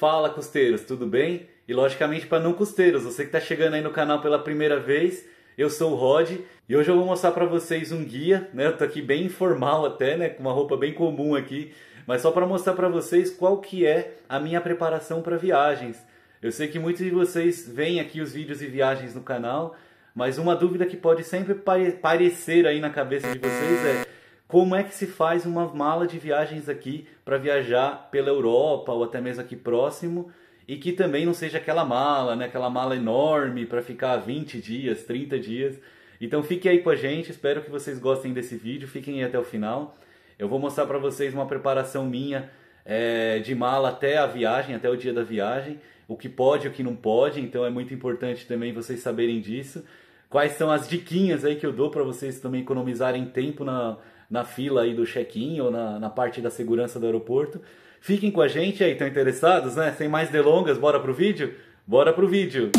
Fala custeiros, tudo bem? E logicamente para não custeiros, você que está chegando aí no canal pela primeira vez, eu sou o Rod e hoje eu vou mostrar para vocês um guia, né? Eu tô aqui bem informal até, né, com uma roupa bem comum aqui, mas só para mostrar para vocês qual que é a minha preparação para viagens. Eu sei que muitos de vocês veem aqui os vídeos de viagens no canal, mas uma dúvida que pode sempre parecer aí na cabeça de vocês é como é que se faz uma mala de viagens aqui para viajar pela Europa ou até mesmo aqui próximo e que também não seja aquela mala, né? aquela mala enorme para ficar 20 dias, 30 dias. Então fique aí com a gente, espero que vocês gostem desse vídeo, fiquem aí até o final. Eu vou mostrar para vocês uma preparação minha é, de mala até a viagem, até o dia da viagem, o que pode e o que não pode, então é muito importante também vocês saberem disso. Quais são as diquinhas aí que eu dou para vocês também economizarem tempo na, na fila aí do check-in ou na, na parte da segurança do aeroporto. Fiquem com a gente aí, estão interessados, né? Sem mais delongas, bora pro vídeo? Bora pro vídeo!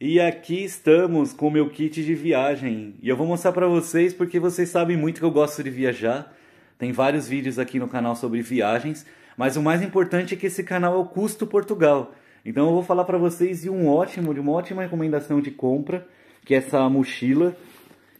E aqui estamos com o meu kit de viagem. E eu vou mostrar para vocês porque vocês sabem muito que eu gosto de viajar. Tem vários vídeos aqui no canal sobre viagens, mas o mais importante é que esse canal é o Custo Portugal. Então eu vou falar para vocês de um ótimo, de uma ótima recomendação de compra, que é essa mochila,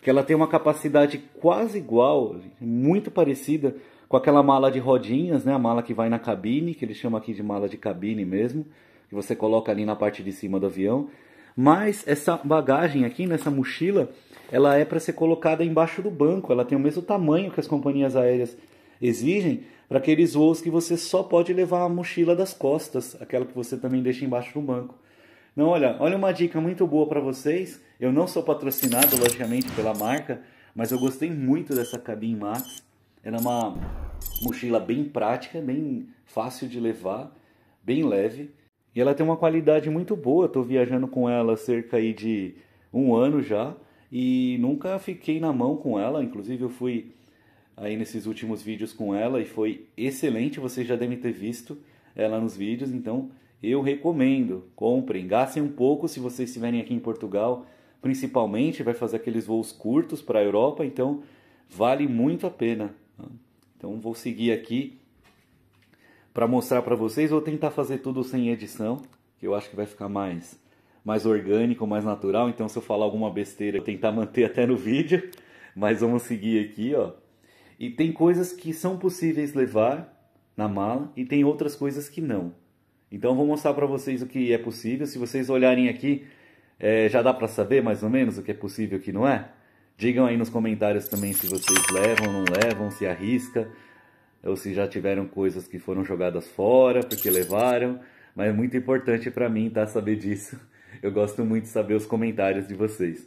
que ela tem uma capacidade quase igual, muito parecida com aquela mala de rodinhas, né? A mala que vai na cabine, que eles chamam aqui de mala de cabine mesmo, que você coloca ali na parte de cima do avião. Mas essa bagagem aqui, nessa mochila, ela é para ser colocada embaixo do banco. Ela tem o mesmo tamanho que as companhias aéreas exigem, para aqueles voos que você só pode levar a mochila das costas, aquela que você também deixa embaixo do banco. Não, olha, olha uma dica muito boa para vocês. Eu não sou patrocinado, logicamente, pela marca, mas eu gostei muito dessa Cabin Max. Ela é uma mochila bem prática, bem fácil de levar, bem leve. E ela tem uma qualidade muito boa. Estou viajando com ela cerca aí de um ano já e nunca fiquei na mão com ela. Inclusive, eu fui aí nesses últimos vídeos com ela e foi excelente, vocês já devem ter visto ela nos vídeos, então eu recomendo, comprem, gastem um pouco se vocês estiverem aqui em Portugal, principalmente vai fazer aqueles voos curtos para a Europa, então vale muito a pena. Tá? Então vou seguir aqui para mostrar para vocês, vou tentar fazer tudo sem edição, que eu acho que vai ficar mais mais orgânico, mais natural, então se eu falar alguma besteira, vou tentar manter até no vídeo, mas vamos seguir aqui, ó. E tem coisas que são possíveis levar na mala e tem outras coisas que não. Então vou mostrar para vocês o que é possível. Se vocês olharem aqui, é, já dá para saber mais ou menos o que é possível e o que não é? Digam aí nos comentários também se vocês levam, não levam, se arrisca, ou se já tiveram coisas que foram jogadas fora porque levaram. Mas é muito importante para mim tá, saber disso. Eu gosto muito de saber os comentários de vocês.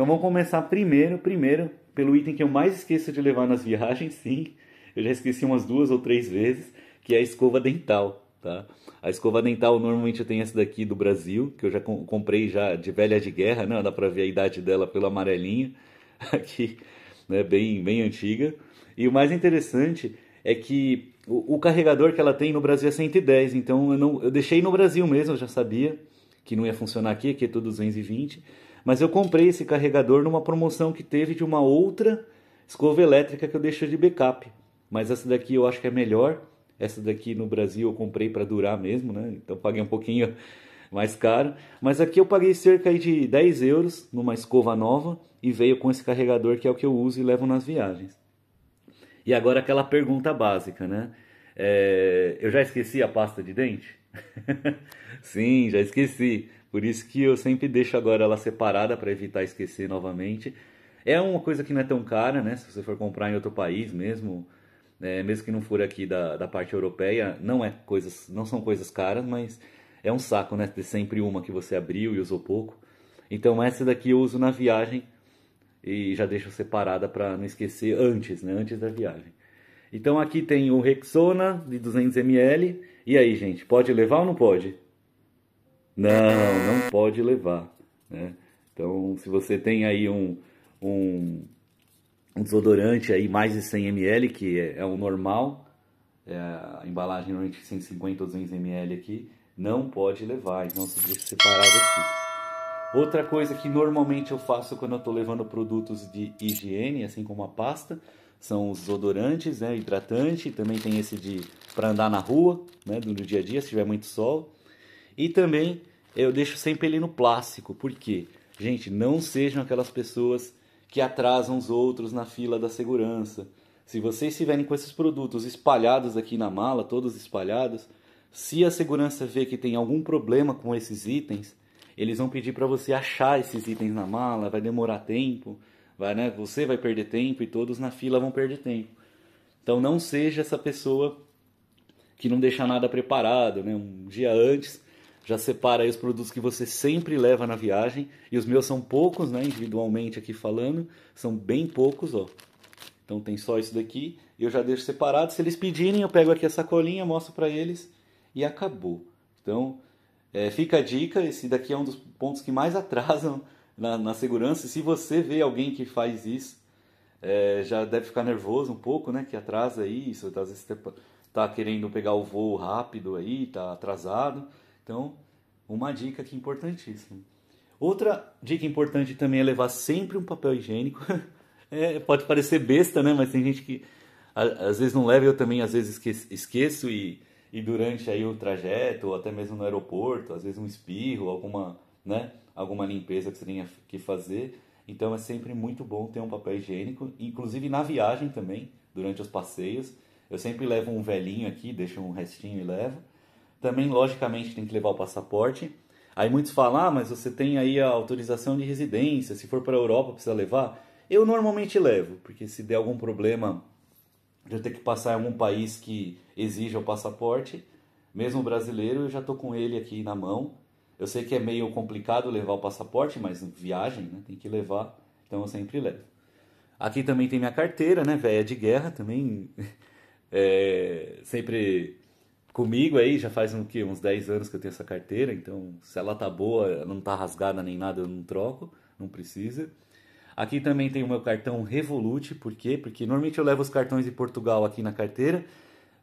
Então vamos começar primeiro, primeiro pelo item que eu mais esqueço de levar nas viagens, sim. Eu já esqueci umas duas ou três vezes, que é a escova dental, tá? A escova dental normalmente eu tenho essa daqui do Brasil, que eu já comprei já de velha de guerra, né? Dá pra ver a idade dela pelo amarelinho aqui, né? Bem, bem antiga. E o mais interessante é que o, o, carregador que ela tem no Brasil é 110, então eu, não, eu deixei no Brasil mesmo, eu já sabia que não ia funcionar aqui, aqui é tudo 220. Mas eu comprei esse carregador numa promoção que teve de uma outra escova elétrica que eu deixei de backup. Mas essa daqui eu acho que é melhor. Essa daqui no Brasil eu comprei para durar mesmo, né? Então paguei um pouquinho mais caro. Mas aqui eu paguei cerca de 10 euros numa escova nova e veio com esse carregador que é o que eu uso e levo nas viagens. E agora aquela pergunta básica, né? É... eu já esqueci a pasta de dente? Sim, já esqueci. Por isso que eu sempre deixo agora ela separada para evitar esquecer novamente. É uma coisa que não é tão cara, né? Se você for comprar em outro país mesmo, é, mesmo que não for aqui da, da parte europeia, não é coisas, não são coisas caras, mas é um saco, né? Ter sempre uma que você abriu e usou pouco. Então essa daqui eu uso na viagem e já deixo separada para não esquecer antes, né? Antes da viagem. Então aqui tem o Rexona de 200ml. E aí, gente, pode levar ou não pode? Não, não pode levar. Né? Então, se você tem aí um, um, um desodorante aí mais de 100 ml, que é, é o normal, é a embalagem normalmente 150 ou 200 ml aqui, não pode levar, então você deixa separado aqui. Outra coisa que normalmente eu faço quando eu estou levando produtos de higiene, assim como a pasta, são os odorantes, né, hidratante, também tem esse de para andar na rua, né, no dia a dia, se tiver muito sol. E também eu deixo sempre ele no plástico, porque, gente, não sejam aquelas pessoas que atrasam os outros na fila da segurança. Se vocês estiverem com esses produtos espalhados aqui na mala, todos espalhados, se a segurança vê que tem algum problema com esses itens, eles vão pedir para você achar esses itens na mala, vai demorar tempo, vai, né? Você vai perder tempo e todos na fila vão perder tempo. Então não seja essa pessoa que não deixa nada preparado, né? Um dia antes já separa aí os produtos que você sempre leva na viagem. E os meus são poucos, né? Individualmente aqui falando, são bem poucos, ó. Então tem só isso daqui. e Eu já deixo separado. Se eles pedirem, eu pego aqui a sacolinha, mostro para eles e acabou. Então é, fica a dica. Esse daqui é um dos pontos que mais atrasam na, na segurança. Se você vê alguém que faz isso, é, já deve ficar nervoso um pouco, né? Que atrasa isso. Às vezes você tá, tá querendo pegar o voo rápido aí, tá atrasado então, uma dica aqui importantíssima. Outra dica importante também é levar sempre um papel higiênico. É, pode parecer besta, né? Mas tem gente que às vezes não leva, eu também às vezes esqueço e, e durante aí o trajeto, ou até mesmo no aeroporto, às vezes um espirro, alguma, né, alguma limpeza que você tenha que fazer. Então é sempre muito bom ter um papel higiênico, inclusive na viagem também, durante os passeios. Eu sempre levo um velhinho aqui, deixo um restinho e levo. Também, logicamente, tem que levar o passaporte. Aí muitos falam, ah, mas você tem aí a autorização de residência, se for para a Europa precisa levar. Eu normalmente levo, porque se der algum problema de eu ter que passar em algum país que exija o passaporte, mesmo brasileiro, eu já tô com ele aqui na mão. Eu sei que é meio complicado levar o passaporte, mas viagem, né? Tem que levar, então eu sempre levo. Aqui também tem minha carteira, né? Véia de guerra também. É, sempre comigo aí, já faz um, que, uns 10 anos que eu tenho essa carteira, então se ela tá boa, não tá rasgada nem nada, eu não troco, não precisa. Aqui também tem o meu cartão Revolut, por quê? Porque normalmente eu levo os cartões de Portugal aqui na carteira,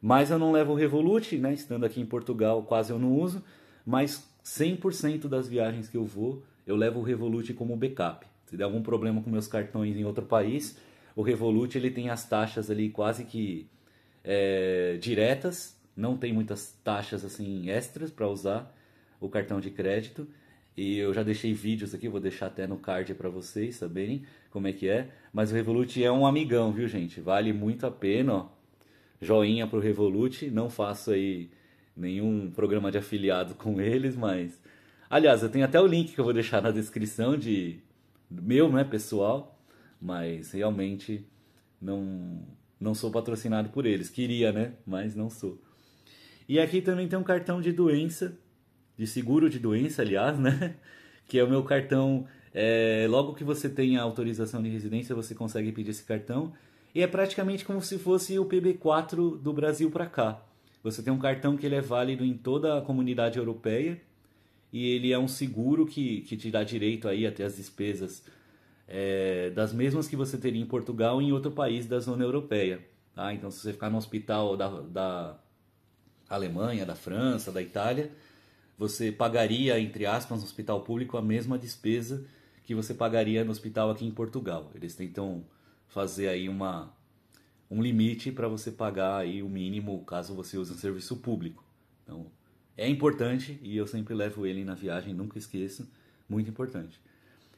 mas eu não levo o Revolut, né? Estando aqui em Portugal, quase eu não uso, mas 100% das viagens que eu vou, eu levo o Revolut como backup. Se der algum problema com meus cartões em outro país, o Revolut ele tem as taxas ali quase que é, diretas, não tem muitas taxas assim extras para usar o cartão de crédito. E eu já deixei vídeos aqui, vou deixar até no card para vocês saberem como é que é. Mas o Revolut é um amigão, viu, gente? Vale muito a pena, ó. Joinha pro Revolut, não faço aí nenhum programa de afiliado com eles, mas aliás, eu tenho até o link que eu vou deixar na descrição de meu, né, pessoal, mas realmente não não sou patrocinado por eles. Queria, né, mas não sou. E aqui também tem um cartão de doença, de seguro de doença, aliás, né? Que é o meu cartão. É, logo que você tem a autorização de residência, você consegue pedir esse cartão. E é praticamente como se fosse o PB4 do Brasil para cá. Você tem um cartão que ele é válido em toda a comunidade europeia e ele é um seguro que, que te dá direito aí até as despesas é, das mesmas que você teria em Portugal e em outro país da zona europeia. Tá? Então, se você ficar no hospital da, da Alemanha, da França, da Itália, você pagaria, entre aspas, no hospital público a mesma despesa que você pagaria no hospital aqui em Portugal. Eles tentam fazer aí uma, um limite para você pagar aí o mínimo caso você use um serviço público. Então, é importante e eu sempre levo ele na viagem, nunca esqueço, muito importante.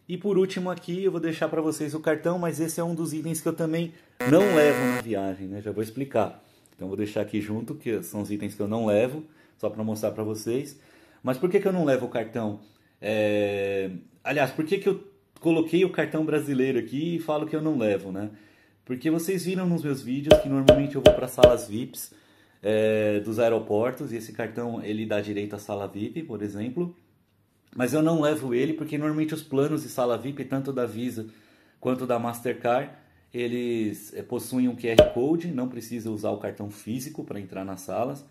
E por último aqui eu vou deixar para vocês o cartão, mas esse é um dos itens que eu também não levo na viagem, né? Já vou explicar. Então vou deixar aqui junto, que são os itens que eu não levo, só para mostrar para vocês. Mas por que, que eu não levo o cartão? É... Aliás, por que, que eu coloquei o cartão brasileiro aqui e falo que eu não levo, né? Porque vocês viram nos meus vídeos que normalmente eu vou para salas VIPs é, dos aeroportos e esse cartão ele dá direito à sala VIP, por exemplo. Mas eu não levo ele porque normalmente os planos de sala VIP, tanto da Visa quanto da Mastercard, eles eh, possuem um QR Code, não precisa usar o cartão físico para entrar nas salas.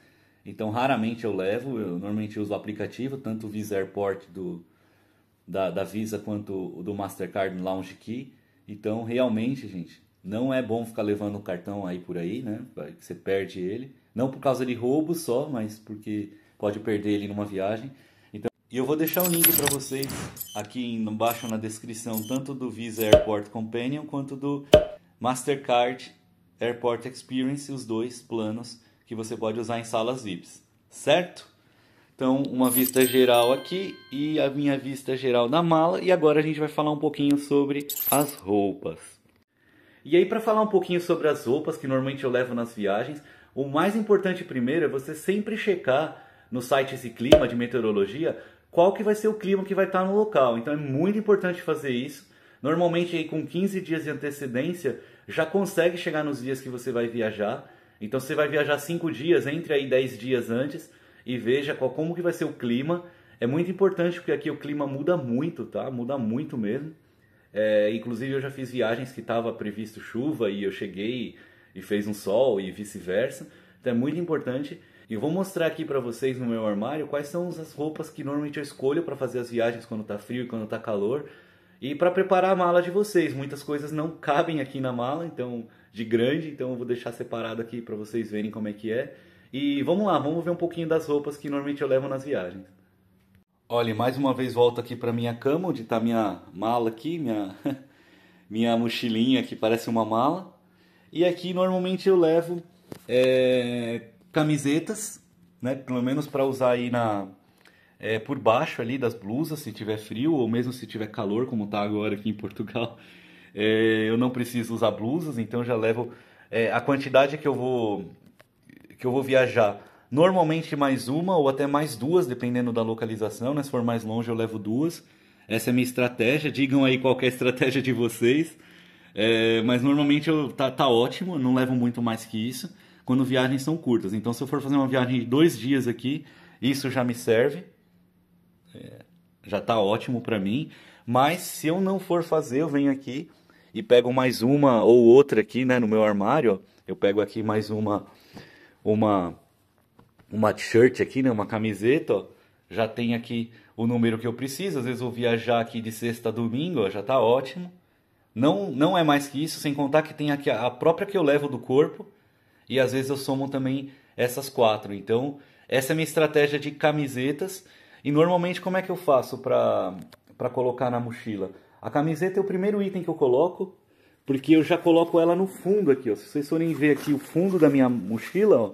Então raramente eu levo, eu normalmente uso o aplicativo, tanto o Visa Airport do, da, da Visa quanto o do Mastercard Lounge Key. Então realmente, gente, não é bom ficar levando o cartão aí por aí, né? Você perde ele. Não por causa de roubo só, mas porque pode perder ele numa viagem. E eu vou deixar o link para vocês aqui embaixo na descrição, tanto do Visa Airport Companion quanto do Mastercard Airport Experience, os dois planos que você pode usar em salas VIPs, certo? Então, uma vista geral aqui e a minha vista geral da mala. E agora a gente vai falar um pouquinho sobre as roupas. E aí, para falar um pouquinho sobre as roupas que normalmente eu levo nas viagens, o mais importante primeiro é você sempre checar no site Esse Clima de Meteorologia qual que vai ser o clima que vai estar no local. Então é muito importante fazer isso. Normalmente aí com 15 dias de antecedência já consegue chegar nos dias que você vai viajar. Então você vai viajar 5 dias, entre aí 10 dias antes e veja qual, como que vai ser o clima. É muito importante porque aqui o clima muda muito, tá? Muda muito mesmo. É, inclusive eu já fiz viagens que estava previsto chuva e eu cheguei e fez um sol e vice-versa. Então é muito importante. E vou mostrar aqui para vocês no meu armário quais são as roupas que normalmente eu escolho para fazer as viagens quando tá frio e quando tá calor. E para preparar a mala de vocês, muitas coisas não cabem aqui na mala, então de grande, então eu vou deixar separado aqui para vocês verem como é que é. E vamos lá, vamos ver um pouquinho das roupas que normalmente eu levo nas viagens. Olha, mais uma vez volto aqui para minha cama, onde está minha mala aqui, minha minha mochilinha que parece uma mala. E aqui normalmente eu levo é, camisetas, né? Pelo menos para usar aí na é, por baixo ali das blusas, se tiver frio ou mesmo se tiver calor, como está agora aqui em Portugal. É, eu não preciso usar blusas, então já levo é, a quantidade que eu vou que eu vou viajar. Normalmente mais uma ou até mais duas, dependendo da localização, né? Se for mais longe eu levo duas. Essa é a minha estratégia. Digam aí qual é a estratégia de vocês. É, mas normalmente eu, tá, tá ótimo, não levo muito mais que isso quando viagens são curtas. Então, se eu for fazer uma viagem de dois dias aqui, isso já me serve, é, já está ótimo para mim. Mas se eu não for fazer, eu venho aqui e pego mais uma ou outra aqui, né, no meu armário. Eu pego aqui mais uma, uma, uma t-shirt aqui, né, uma camiseta. Ó. Já tem aqui o número que eu preciso. Às vezes eu viajar aqui de sexta a domingo, ó, já está ótimo. Não, não é mais que isso, sem contar que tem aqui a própria que eu levo do corpo e às vezes eu somo também essas quatro. Então, essa é a minha estratégia de camisetas. E normalmente, como é que eu faço para colocar na mochila? A camiseta é o primeiro item que eu coloco, porque eu já coloco ela no fundo aqui. Ó. Se vocês forem ver aqui o fundo da minha mochila, ó,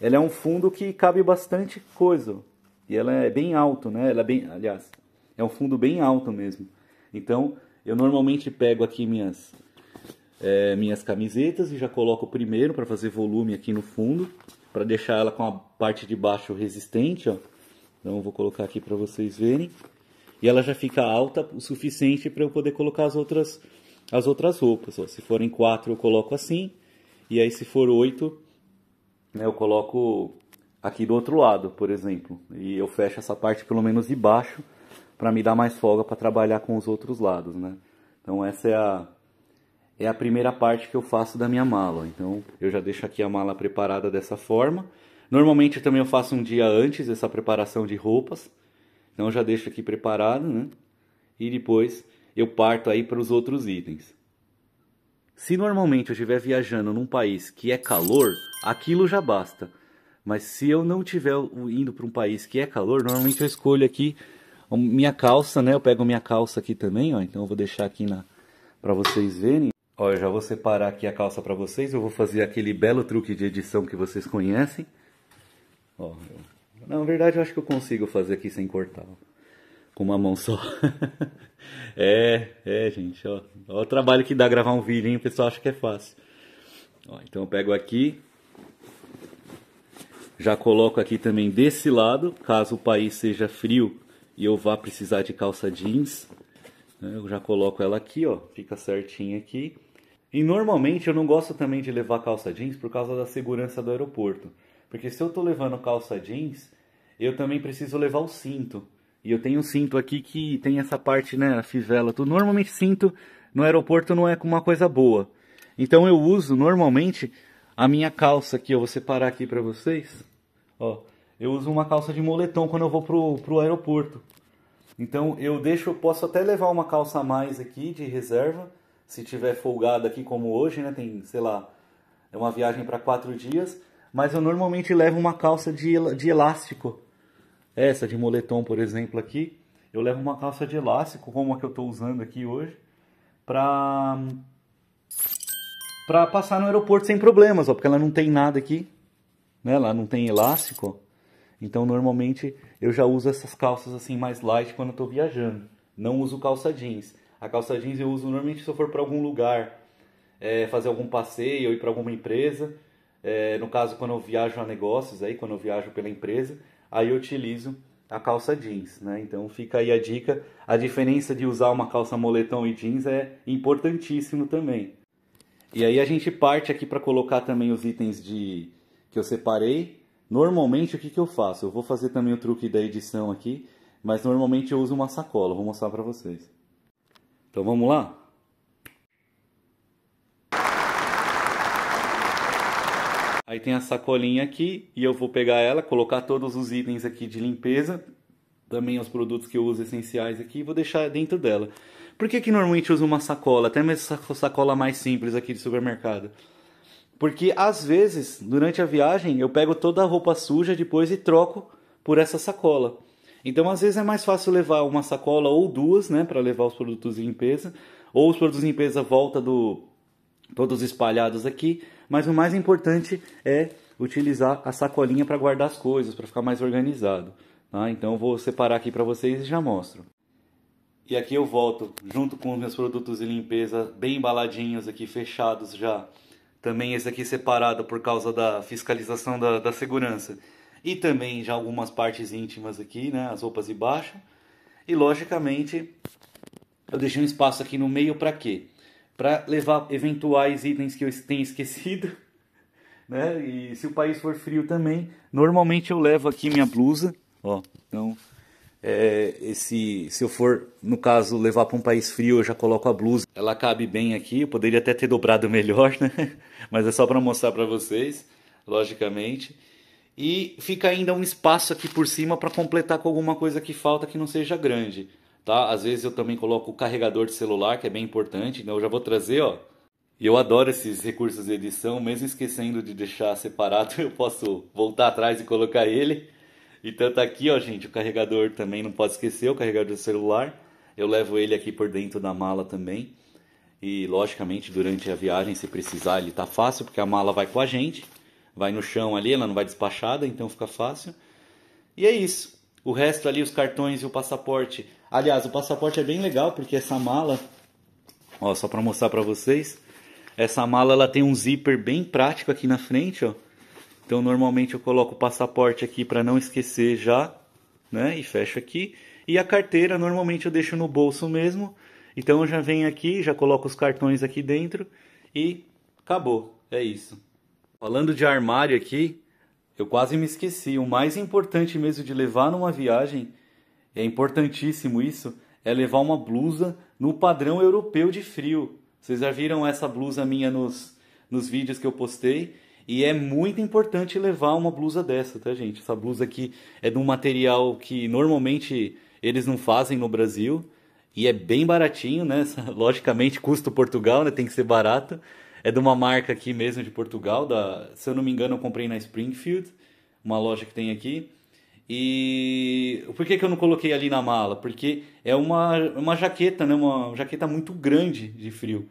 ela é um fundo que cabe bastante coisa. E ela é bem alto, né? Ela é bem, aliás, é um fundo bem alto mesmo. Então, eu normalmente pego aqui minhas é, minhas camisetas e já coloco primeiro para fazer volume aqui no fundo, para deixar ela com a parte de baixo resistente, ó. Então vou colocar aqui para vocês verem. E ela já fica alta o suficiente para eu poder colocar as outras as outras roupas, ó. Se forem quatro eu coloco assim, e aí se for oito, né, eu coloco aqui do outro lado, por exemplo, e eu fecho essa parte pelo menos de baixo para me dar mais folga para trabalhar com os outros lados, né? Então essa é a é a primeira parte que eu faço da minha mala. Então eu já deixo aqui a mala preparada dessa forma. Normalmente também eu faço um dia antes essa preparação de roupas. Então eu já deixo aqui preparado, né? E depois eu parto aí para os outros itens. Se normalmente eu estiver viajando num país que é calor, aquilo já basta. Mas se eu não estiver indo para um país que é calor, normalmente eu escolho aqui minha calça, né? Eu pego minha calça aqui também, ó. Então eu vou deixar aqui na para vocês verem. Ó, eu já vou separar aqui a calça para vocês. Eu vou fazer aquele belo truque de edição que vocês conhecem. Ó, eu... Na verdade, eu acho que eu consigo fazer aqui sem cortar. Ó. Com uma mão só. é, é, gente. Ó. ó o trabalho que dá gravar um vídeo, hein? O pessoal acha que é fácil. Ó, então eu pego aqui. Já coloco aqui também desse lado, caso o país seja frio e eu vá precisar de calça jeans. Né? Eu já coloco ela aqui, ó, fica certinha aqui. E normalmente eu não gosto também de levar calça jeans por causa da segurança do aeroporto. Porque se eu estou levando calça jeans, eu também preciso levar o cinto. E eu tenho um cinto aqui que tem essa parte, né, a fivela. Tudo. Normalmente cinto no aeroporto não é uma coisa boa. Então eu uso normalmente a minha calça aqui, eu vou separar aqui para vocês. Ó, eu uso uma calça de moletom quando eu vou pro, pro aeroporto. Então eu deixo, posso até levar uma calça a mais aqui de reserva, se tiver folgada aqui como hoje, né? Tem, sei lá, é uma viagem para quatro dias, mas eu normalmente levo uma calça de, de elástico. Essa de moletom, por exemplo, aqui, eu levo uma calça de elástico, como a que eu estou usando aqui hoje, para para passar no aeroporto sem problemas, ó, porque ela não tem nada aqui, né? Ela não tem elástico. Então, normalmente, eu já uso essas calças assim mais light quando eu tô viajando. Não uso calça jeans. A calça jeans eu uso normalmente se eu for para algum lugar, é, fazer algum passeio, ou ir para alguma empresa. É, no caso, quando eu viajo a negócios, aí, quando eu viajo pela empresa, aí eu utilizo a calça jeans, né? Então fica aí a dica. A diferença de usar uma calça moletom e jeans é importantíssimo também. E aí a gente parte aqui para colocar também os itens de que eu separei Normalmente o que, que eu faço? Eu vou fazer também o truque da edição aqui, mas normalmente eu uso uma sacola, vou mostrar para vocês. Então vamos lá? Aí tem a sacolinha aqui e eu vou pegar ela, colocar todos os itens aqui de limpeza, também os produtos que eu uso essenciais aqui e vou deixar dentro dela. Por que que normalmente eu uso uma sacola? Até mesmo sacola mais simples aqui de supermercado. Porque às vezes, durante a viagem, eu pego toda a roupa suja depois e troco por essa sacola. Então, às vezes é mais fácil levar uma sacola ou duas, né, para levar os produtos de limpeza, ou os produtos de limpeza volta do todos espalhados aqui, mas o mais importante é utilizar a sacolinha para guardar as coisas, para ficar mais organizado. Tá? Então vou separar aqui para vocês e já mostro. E aqui eu volto junto com os meus produtos de limpeza bem embaladinhos aqui, fechados já também esse aqui separado por causa da fiscalização da, da segurança. E também já algumas partes íntimas aqui, né, as roupas de baixo. E logicamente eu deixei um espaço aqui no meio para quê? Para levar eventuais itens que eu tenha esquecido, né? E se o país for frio também, normalmente eu levo aqui minha blusa, ó. Então, é, esse, se eu for, no caso, levar para um país frio, eu já coloco a blusa. Ela cabe bem aqui, eu poderia até ter dobrado melhor, né? Mas é só para mostrar para vocês, logicamente. E fica ainda um espaço aqui por cima para completar com alguma coisa que falta que não seja grande, tá? Às vezes eu também coloco o carregador de celular, que é bem importante, então eu já vou trazer, ó. E eu adoro esses recursos de edição, mesmo esquecendo de deixar separado, eu posso voltar atrás e colocar ele. Então tá aqui, ó, gente, o carregador também não pode esquecer, o carregador do celular. Eu levo ele aqui por dentro da mala também. E logicamente, durante a viagem, se precisar, ele tá fácil, porque a mala vai com a gente, vai no chão ali, ela não vai despachada, então fica fácil. E é isso. O resto ali, os cartões e o passaporte. Aliás, o passaporte é bem legal, porque essa mala, ó, só para mostrar para vocês, essa mala ela tem um zíper bem prático aqui na frente, ó então normalmente eu coloco o passaporte aqui para não esquecer já, né? E fecho aqui. E a carteira normalmente eu deixo no bolso mesmo. Então eu já venho aqui, já coloco os cartões aqui dentro e acabou. É isso. Falando de armário aqui, eu quase me esqueci. O mais importante mesmo de levar numa viagem, é importantíssimo isso, é levar uma blusa no padrão europeu de frio. Vocês já viram essa blusa minha nos, nos vídeos que eu postei? E é muito importante levar uma blusa dessa, tá, gente? Essa blusa aqui é de um material que normalmente eles não fazem no Brasil. E é bem baratinho, né? Logicamente, custo Portugal, né? Tem que ser barato. É de uma marca aqui mesmo de Portugal. Da... Se eu não me engano, eu comprei na Springfield, uma loja que tem aqui. E por que, que eu não coloquei ali na mala? Porque é uma, uma jaqueta, né? Uma jaqueta muito grande de frio.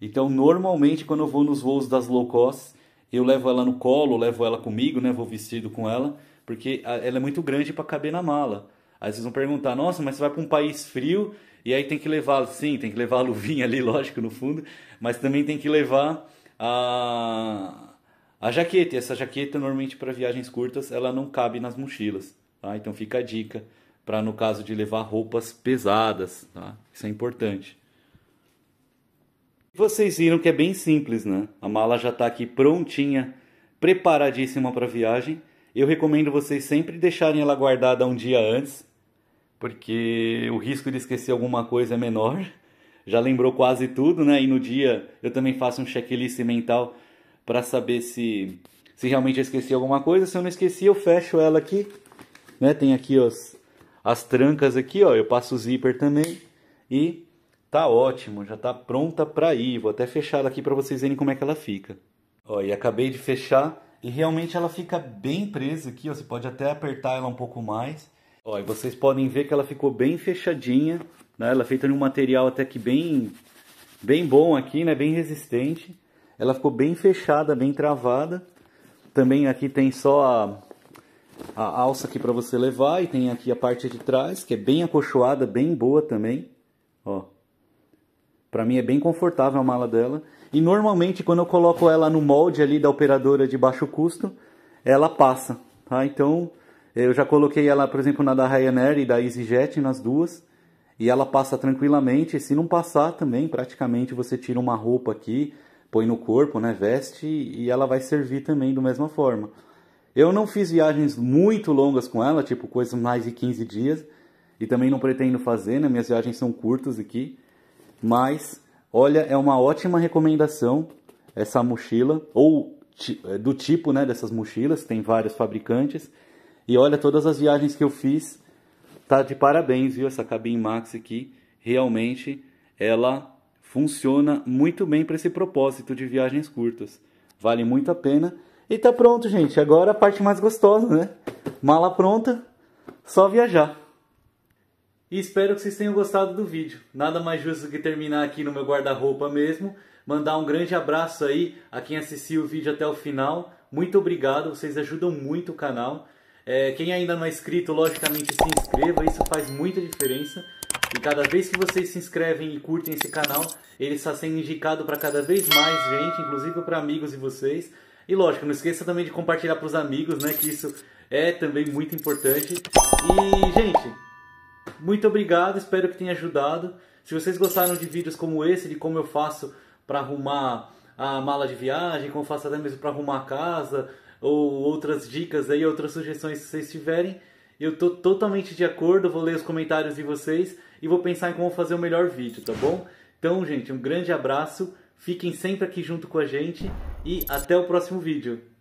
Então, normalmente, quando eu vou nos voos das low cost, eu levo ela no colo, levo ela comigo, né? Vou vestido com ela, porque ela é muito grande para caber na mala. Aí vocês vão perguntar, nossa, mas você vai para um país frio e aí tem que levar, sim, tem que levar a luvinha ali, lógico, no fundo, mas também tem que levar a, a jaqueta. E essa jaqueta, normalmente para viagens curtas, ela não cabe nas mochilas, tá? Então fica a dica para no caso de levar roupas pesadas, tá? Isso é importante. Vocês viram que é bem simples, né? A mala já está aqui prontinha, preparadíssima para viagem. Eu recomendo vocês sempre deixarem ela guardada um dia antes, porque o risco de esquecer alguma coisa é menor. Já lembrou quase tudo, né? E no dia eu também faço um checklist mental para saber se se realmente eu esqueci alguma coisa. Se eu não esqueci, eu fecho ela aqui. Né? Tem aqui os as, as trancas aqui, ó. Eu passo o zíper também. E Tá ótimo, já tá pronta para ir. Vou até fechar ela aqui para vocês verem como é que ela fica. Ó, e acabei de fechar e realmente ela fica bem presa aqui, ó. Você pode até apertar ela um pouco mais. Ó, e vocês podem ver que ela ficou bem fechadinha, né? Ela é feita num material até que bem, bem bom aqui, né? Bem resistente. Ela ficou bem fechada, bem travada. Também aqui tem só a, a alça aqui para você levar e tem aqui a parte de trás, que é bem acolchoada, bem boa também. Ó, para mim é bem confortável a mala dela. E normalmente quando eu coloco ela no molde ali da operadora de baixo custo, ela passa, tá? Então eu já coloquei ela, por exemplo, na da Ryanair e da EasyJet, nas duas, e ela passa tranquilamente. Se não passar também, praticamente você tira uma roupa aqui, põe no corpo, né, veste e ela vai servir também da mesma forma. Eu não fiz viagens muito longas com ela, tipo coisas mais de 15 dias, e também não pretendo fazer, né? Minhas viagens são curtas aqui. Mas, olha, é uma ótima recomendação essa mochila, ou é, do tipo né, dessas mochilas, tem vários fabricantes. E olha, todas as viagens que eu fiz, tá de parabéns, viu? Essa cabine Max aqui, realmente, ela funciona muito bem para esse propósito de viagens curtas. Vale muito a pena. E tá pronto, gente. Agora a parte mais gostosa, né? Mala pronta, só viajar. E espero que vocês tenham gostado do vídeo. Nada mais justo do que terminar aqui no meu guarda-roupa mesmo. Mandar um grande abraço aí a quem assistiu o vídeo até o final. Muito obrigado, vocês ajudam muito o canal. É, quem ainda não é inscrito, logicamente se inscreva, isso faz muita diferença. E cada vez que vocês se inscrevem e curtem esse canal, ele está sendo indicado para cada vez mais gente, inclusive para amigos de vocês. E lógico, não esqueça também de compartilhar para os amigos, né? Que isso é também muito importante. E, gente, muito obrigado, espero que tenha ajudado. Se vocês gostaram de vídeos como esse, de como eu faço para arrumar a mala de viagem, como eu faço até mesmo para arrumar a casa, ou outras dicas aí, outras sugestões que vocês tiverem, eu tô totalmente de acordo, vou ler os comentários de vocês e vou pensar em como fazer o melhor vídeo, tá bom? Então, gente, um grande abraço, fiquem sempre aqui junto com a gente e até o próximo vídeo.